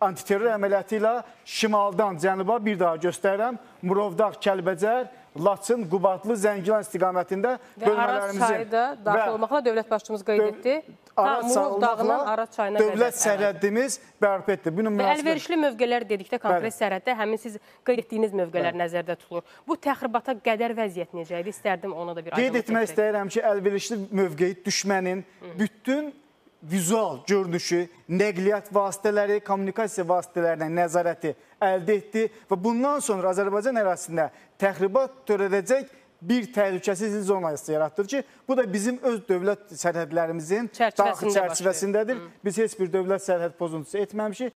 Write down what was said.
Antiterror əməliyyatı ilə şimaldan cənuba bir daha göstərirəm. Murovdağ, Kəlbəcər, Laçın, Qubadlı, Zəngilan istiqamətində və bölmələrimizin... Və Araz çayı da daxil olmaqla dövlət başçımız qeyd etdi. Araz çayı olmaqla dövlət sərhəddimiz bərpa etdi. Və əlverişli mövqələr dedikdə konkret sərhəddə həmin siz qeyd etdiyiniz mövqələr nəzərdə tutulur. Bu təxribata qədər vəziyyət necə idi? İstərdim ona da bir aydınlıq etmək. Qeyd etmək istəyirəm ki, əlverişli mövqeyi düşmənin bütün vizual görünüşü, nəqliyyat vasitələri, kommunikasiya vasitələrinə nəzarəti əldə etdi və bundan sonra Azərbaycan ərazisində təxribat törədəcək bir təhlükəsiz zonası yaratır ki, bu da bizim öz dövlət sərhədlərimizin daxil çərçivəsindədir. Biz heç bir dövlət sərhəd pozuntusu etməmişik.